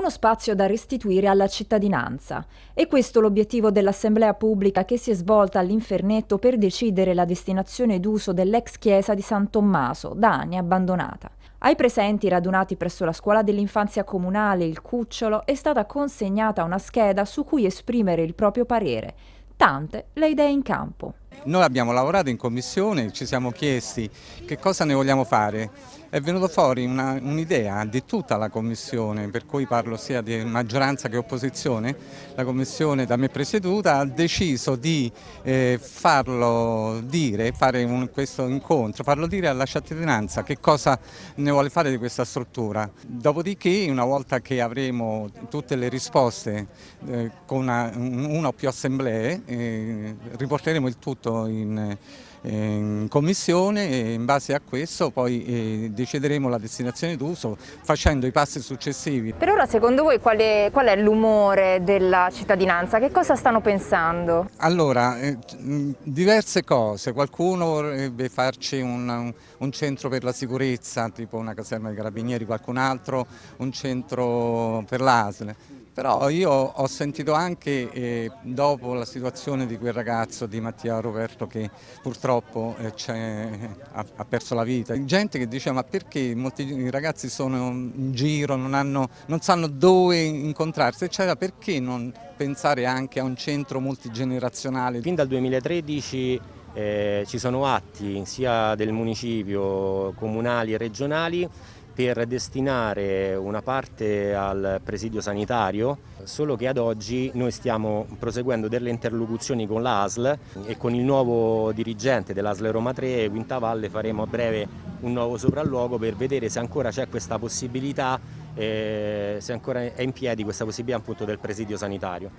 uno spazio da restituire alla cittadinanza. E questo l'obiettivo dell'assemblea pubblica che si è svolta all'Infernetto per decidere la destinazione d'uso dell'ex chiesa di San Tommaso, da anni abbandonata. Ai presenti radunati presso la scuola dell'infanzia comunale Il Cucciolo è stata consegnata una scheda su cui esprimere il proprio parere. Tante le idee in campo. Noi abbiamo lavorato in commissione, ci siamo chiesti che cosa ne vogliamo fare è venuta fuori un'idea di tutta la Commissione, per cui parlo sia di maggioranza che opposizione, la Commissione da me presieduta ha deciso di eh, farlo dire, fare un, questo incontro, farlo dire alla cittadinanza che cosa ne vuole fare di questa struttura. Dopodiché una volta che avremo tutte le risposte eh, con una, una, o più assemblee eh, riporteremo il tutto in in commissione e in base a questo poi eh, decideremo la destinazione d'uso facendo i passi successivi. Per ora secondo voi qual è, qual è l'umore della cittadinanza? Che cosa stanno pensando? Allora, eh, diverse cose, qualcuno vorrebbe farci un, un centro per la sicurezza, tipo una caserma dei carabinieri, qualcun altro un centro per l'ASL, però io ho sentito anche eh, dopo la situazione di quel ragazzo di Mattia Roberto che purtroppo eh, ha, ha, perso la vita, gente che diceva ma perché molti ragazzi sono in giro, non, hanno, non sanno dove incontrarsi, eccetera, perché non pensare anche a un centro multigenerazionale? Fin dal 2013 eh, ci sono atti sia del municipio, comunali e regionali per destinare una parte al presidio sanitario, solo che ad oggi noi stiamo proseguendo delle interlocuzioni con l'ASL e con il nuovo dirigente dell'ASL Roma 3, Quinta Valle, faremo a breve un nuovo sopralluogo per vedere se ancora c'è questa possibilità, eh, se ancora è in piedi questa possibilità appunto del presidio sanitario.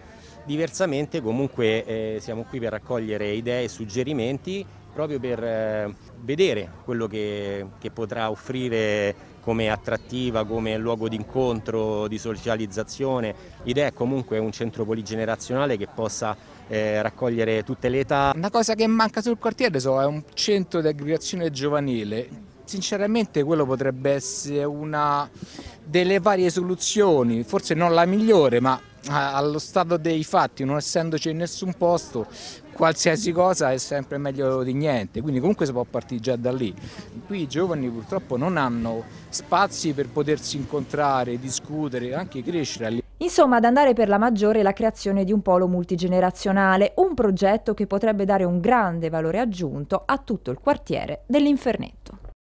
Diversamente comunque eh, siamo qui per raccogliere idee e suggerimenti proprio per eh, vedere quello che, che potrà offrire come attrattiva, come luogo di incontro, di socializzazione. L'idea è comunque un centro poligenerazionale che possa eh, raccogliere tutte le età. Una cosa che manca sul quartiere so, è un centro di aggregazione giovanile. Sinceramente quello potrebbe essere una delle varie soluzioni, forse non la migliore, ma allo stato dei fatti, non essendoci in nessun posto, qualsiasi cosa è sempre meglio di niente, quindi comunque si può partire già da lì. Qui i giovani purtroppo non hanno spazi per potersi incontrare, discutere, anche crescere. Insomma, ad andare per la maggiore è la creazione di un polo multigenerazionale, un progetto che potrebbe dare un grande valore aggiunto a tutto il quartiere dell'Infernetto.